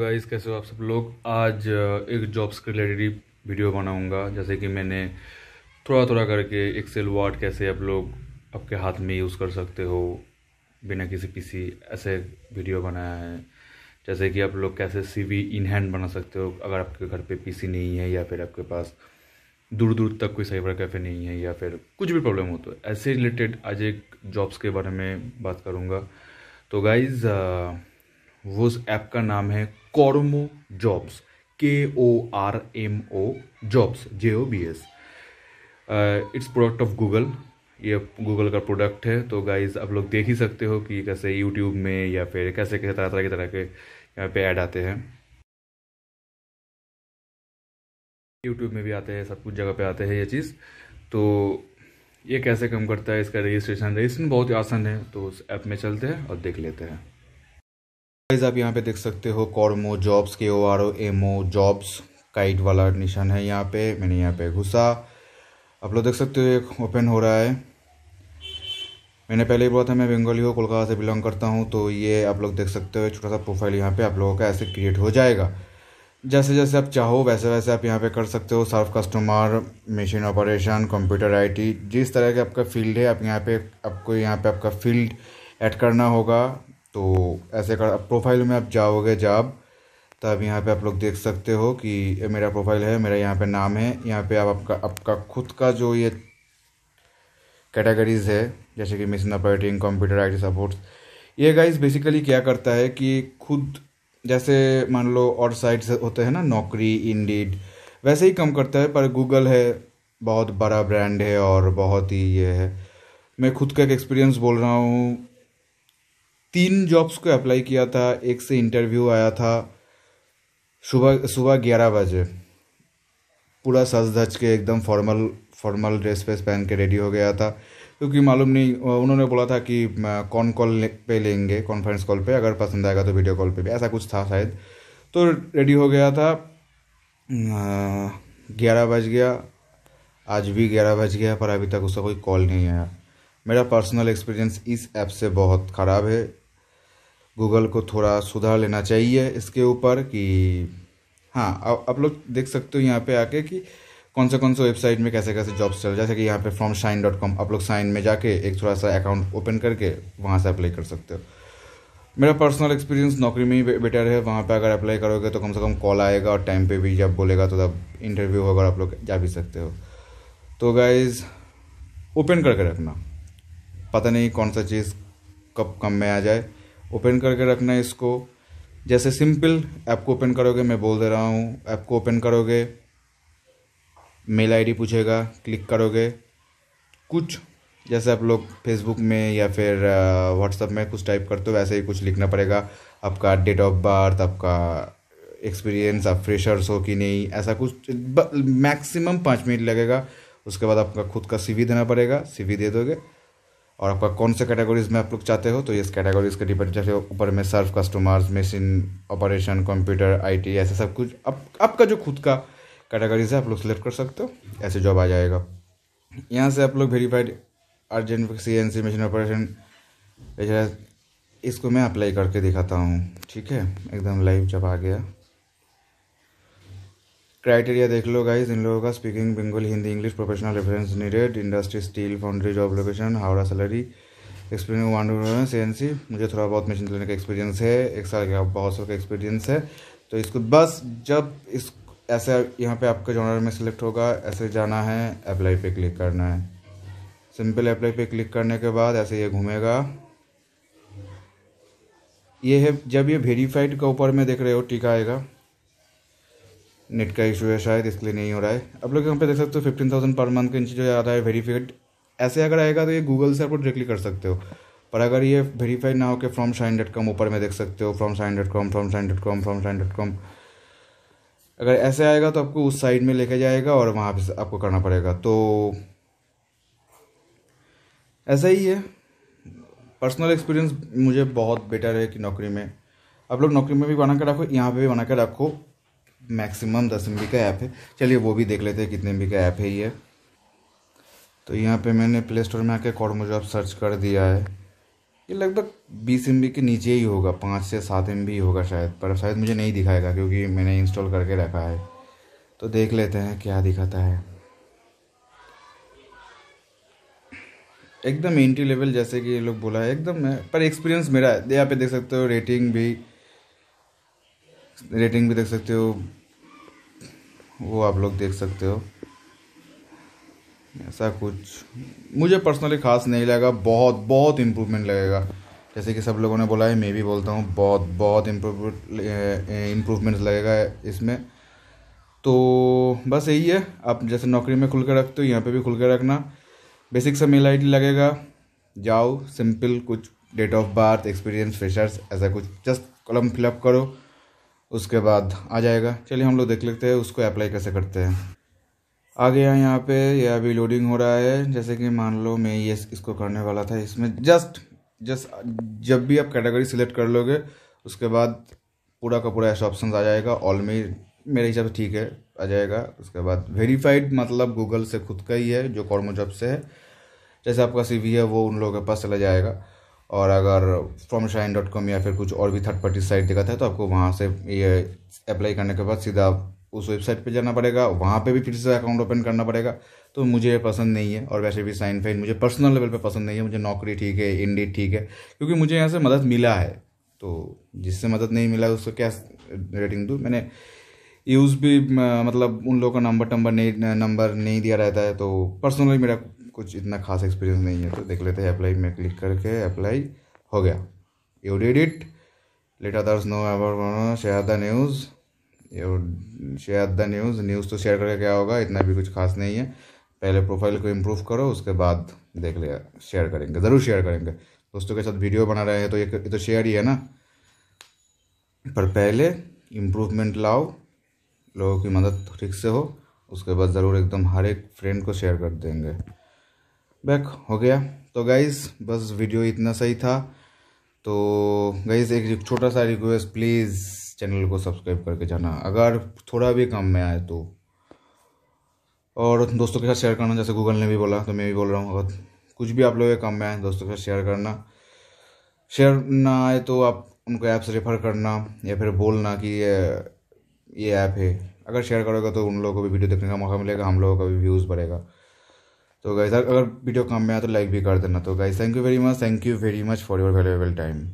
guys कैसे हो आप सब लोग आज एक जॉब्स के रिलेटेड वीडियो बनाऊंगा जैसे कि मैंने थोड़ा थोड़ा करके एक्सेल वार्ड कैसे आप लोग आपके हाथ में यूज़ कर सकते हो बिना किसी पीसी ऐसे वीडियो बनाया है जैसे कि आप लोग कैसे सीवी इन हैंड बना सकते हो अगर आपके घर पे पीसी नहीं है या फिर आपके पास दूर दूर तक कोई साइबर कैफ़े नहीं है या फिर कुछ भी प्रॉब्लम हो तो ऐसे रिलेटेड आज एक जॉब्स के बारे में बात करूँगा तो गाइज़ वो ऐप का नाम है Kormo jobs K O R M O jobs J O B S it's product of Google ये गूगल का प्रोडक्ट है तो गाइज आप लोग देख ही सकते हो कि कैसे यूट्यूब में या फिर कैसे कैसे तरह तरह की तरह के यहाँ पे ऐड आते हैं यूट्यूब में भी आते हैं सब कुछ जगह पे आते हैं ये चीज़ तो ये कैसे कम करता है इसका रजिस्ट्रेशन रजिस्ट्रेशन बहुत ही आसान है तो उस ऐप में चलते हैं और देख लेते हैं गाइज आप यहाँ पे देख सकते हो Kormo jobs K O R O M O jobs kite वाला निशान है यहाँ पे मैंने यहाँ पे घुसा आप लोग देख सकते हो एक ओपन हो रहा है मैंने पहले ही बोला था मैं बंगाली हूँ कोलकाता से बिलोंग करता हूँ तो ये आप लोग देख सकते हो छोटा सा प्रोफाइल यहाँ पे आप लोगों का ऐसे क्रिएट हो जाएगा जैसे जैसे आप चाहो वैसे वैसे आप यहाँ पे कर सकते हो serve customer machine operation computer IT जिस तरह के आपका फील्ड है आप यहाँ पे आपको यहाँ पे आपका फील्ड ऐड करना होगा तो ऐसे कर प्रोफाइल में आप जाओगे जाब तब यहाँ पे आप लोग देख सकते हो कि मेरा प्रोफाइल है मेरा यहाँ पे नाम है यहाँ पे आप आपका आपका खुद का जो ये कैटेगरीज है जैसे कि mission operating computer IT supports ये गाइस बेसिकली क्या करता है कि खुद जैसे मान लो और साइट्स होते हैं ना नौकरी इंडीड वैसे ही कम करता है पर गूगल है बहुत बड़ा ब्रांड है और बहुत ही ये है मैं खुद का एक एक्सपीरियंस बोल रहा हूँ तीन जॉब्स को अप्लाई किया था एक से इंटरव्यू आया था सुबह सुबह ग्यारह बजे पूरा सज धज के एकदम फॉर्मल फॉर्मल ड्रेस वेस पहन के रेडी हो गया था क्योंकि मालूम नहीं उन्होंने बोला था कि कौन कॉल पे लेंगे कॉन्फ्रेंस कॉल पे अगर पसंद आएगा तो वीडियो कॉल पे भी ऐसा कुछ था शायद तो रेडी हो गया था ग्यारह बज गया आज भी ग्यारह बज गया पर अभी तक उसका कोई कॉल नहीं आया मेरा पर्सनल एक्सपीरियंस इस ऐप से बहुत ख़राब है गूगल को थोड़ा सुधार लेना चाहिए इसके ऊपर कि हाँ आप लोग देख सकते हो यहाँ पे आके कि कौन से कौन से वेबसाइट में कैसे कैसे जॉब्स चल जैसे कि यहाँ पे फ्रॉम शाइन डॉट कॉम आप लोग साइन में जाके एक थोड़ा सा अकाउंट ओपन करके वहाँ से अप्लाई कर सकते हो मेरा पर्सनल एक्सपीरियंस नौकरी में ही बेटर है वहाँ पे अगर अप्लाई करोगे तो कम से कम कॉल आएगा और टाइम पे भी जब बोलेगा तो तब इंटरव्यू होगा और आप लोग जा भी सकते हो तो गाइज ओपन करके रखना पता नहीं कौन सा चीज़ कब कम में आ जाए ओपन करके रखना है इसको जैसे सिंपल ऐप को ओपन करोगे मैं बोल दे रहा हूँ ऐप को ओपन करोगे मेल आईडी पूछेगा क्लिक करोगे कुछ जैसे आप लोग फेसबुक में या फिर व्हाट्सअप में कुछ टाइप करते हो वैसे ही कुछ लिखना पड़ेगा आपका डेट ऑफ बर्थ आपका एक्सपीरियंस आप फ्रेशर्स हो कि नहीं ऐसा कुछ मैक्सिमम पाँच मिनट लगेगा उसके बाद आपका खुद का सीवी देना पड़ेगा सीवी दे दोगे और आपका कौन से कैटेगरीज में आप लोग चाहते हो तो इस कैटेगरीज के डिपेंड जैसे ऊपर में serve customers machine operation computer IT ऐसे सब कुछ आप आपका जो खुद का कैटेगरीज है आप लोग सेलेक्ट कर सकते हो ऐसे जॉब आ जाएगा यहाँ से आप लोग verified urgent C N C machine operation इसको मैं अप्लाई करके दिखाता हूँ ठीक है एकदम लाइव जब आ गया क्राइटेरिया देख लो गाइज इन लोगों का speaking Bengali Hindi English professional reference needed industry steel foundry job location Howrah salary experience one C N C मुझे थोड़ा बहुत मशीन चलाने का एक्सपीरियंस है एक साल का बहुत साल का एक्सपीरियंस है तो इसको बस जब इस ऐसे यहाँ पे आपका जॉनर में सेलेक्ट होगा ऐसे जाना है अप्लाई पे क्लिक करना है सिंपल अप्लाई पे क्लिक करने के बाद ऐसे ये घूमेगा ये है जब ये वेरीफाइड का ऊपर में देख रहे हो टीका आएगा नेट का इशू है शायद इसलिए नहीं हो रहा है आप लोग यहाँ पे देख सकते हो फिफ्टीन थाउजेंड पर मंथ का इंच जो आ रहा है वेरीफाइड ऐसे अगर आएगा तो ये गूगल से आप डायरेक्टली कर सकते हो पर अगर ये वेरीफाइड ना हो के फ्रॉम शाइन डॉट कॉम ऊपर में देख सकते हो from Shine dot com from Shine dot com from Shine dot com अगर ऐसे आएगा तो आपको उस साइड में लेके जाएगा और वहाँ पर आपको करना पड़ेगा तो ऐसा ही है पर्सनल एक्सपीरियंस मुझे बहुत बेटर है कि नौकरी में आप लोग नौकरी में भी बना कर रखो यहाँ पे भी बना कर रखो मैक्सिमम दस एम का ऐप है चलिए वो भी देख लेते हैं कितने एम का ऐप है ये तो यहाँ पे मैंने प्ले स्टोर में आके कॉर्मो जॉब सर्च कर दिया है ये लगभग बीस एम के नीचे ही होगा पाँच से सात एम होगा शायद पर शायद मुझे नहीं दिखाएगा क्योंकि मैंने इंस्टॉल करके रखा है तो देख लेते हैं क्या दिखाता है एकदम एंट्री लेवल जैसे कि ये लोग बोला है एकदम पर एक्सपीरियंस मेरा यहाँ पे देख सकते हो रेटिंग भी रेटिंग भी देख सकते हो वो आप लोग देख सकते हो ऐसा कुछ मुझे पर्सनली ख़ास नहीं लगा बहुत बहुत इम्प्रूवमेंट लगेगा जैसे कि सब लोगों ने बोला है मैं भी बोलता हूँ बहुत बहुत इम्प्रूवमेंट लगेगा इसमें तो बस यही है आप जैसे नौकरी में खुल के रखते हो यहाँ पे भी खुल के रखना बेसिक सा मेल आई लगेगा जाओ सिंपल कुछ date of birth experience freshers ऐसा कुछ जस्ट कॉलम फिलअप करो उसके बाद आ जाएगा चलिए हम लोग देख लेते हैं उसको अप्लाई कैसे करते हैं आ गया यहाँ पे ये अभी लोडिंग हो रहा है जैसे कि मान लो मैं ये इसको करने वाला था इसमें जस्ट जस्ट जब भी आप कैटेगरी सिलेक्ट कर लोगे उसके बाद पूरा का पूरा ऐसा ऑप्शन आ जाएगा ऑल में मेरे हिसाब से ठीक है आ जाएगा उसके बाद वेरीफाइड मतलब गूगल से खुद का ही है जो कॉर्मो जॉब से है जैसे आपका सी है वो उन लोगों के पास चला जाएगा और अगर फ्रॉम शाइन डॉट कॉम या फिर कुछ और भी थर्ड पार्टी साइट दिखाता है तो आपको वहाँ से ये अप्लाई करने के बाद सीधा उस वेबसाइट पे जाना पड़ेगा वहाँ पे भी फिर से अकाउंट ओपन करना पड़ेगा तो मुझे पसंद नहीं है और वैसे भी साइन फाइन मुझे पर्सनल लेवल पे पसंद नहीं है मुझे नौकरी ठीक है इंडी ठीक है क्योंकि मुझे यहाँ से मदद मिला है तो जिससे मदद नहीं मिला उसको क्या रेटिंग दूँ मैंने यूज़ भी मतलब उन लोगों का नंबर टंबर नहीं नंबर नहीं दिया रहता है तो पर्सनली मेरा कुछ इतना खास एक्सपीरियंस नहीं है तो देख लेते हैं अप्लाई में क्लिक करके अप्लाई हो गया you did it let others know ever share the news share the news news तो शेयर करके क्या होगा इतना भी कुछ खास नहीं है पहले प्रोफाइल को इम्प्रूव करो उसके बाद देख लिया शेयर करेंगे ज़रूर शेयर करेंगे दोस्तों के साथ वीडियो बना रहे हैं तो ये तो शेयर ही है ना पर पहले इम्प्रूवमेंट लाओ लोगों की मदद ठीक से हो उसके बाद ज़रूर एकदम हर एक फ्रेंड को शेयर कर देंगे बैक हो गया तो गाइज़ बस वीडियो इतना सही था तो गाइज़ एक छोटा सा रिक्वेस्ट प्लीज़ चैनल को सब्सक्राइब करके जाना अगर थोड़ा भी काम में आए तो और दोस्तों के साथ शेयर करना जैसे गूगल ने भी बोला तो मैं भी बोल रहा हूँ अगर कुछ भी आप लोगों के काम में आए दोस्तों के साथ शेयर करना शेयर ना आए तो आप उनको ऐप से रेफ़र करना या फिर बोलना कि ये ये ऐप है अगर शेयर करोगे तो उन लोगों को भी वीडियो देखने का मौका मिलेगा हम लोगों का भी व्यूज़ बढ़ेगा तो गाइस अगर वीडियो काम में आया तो लाइक भी कर देना तो guys thank you very much thank you very much for your valuable time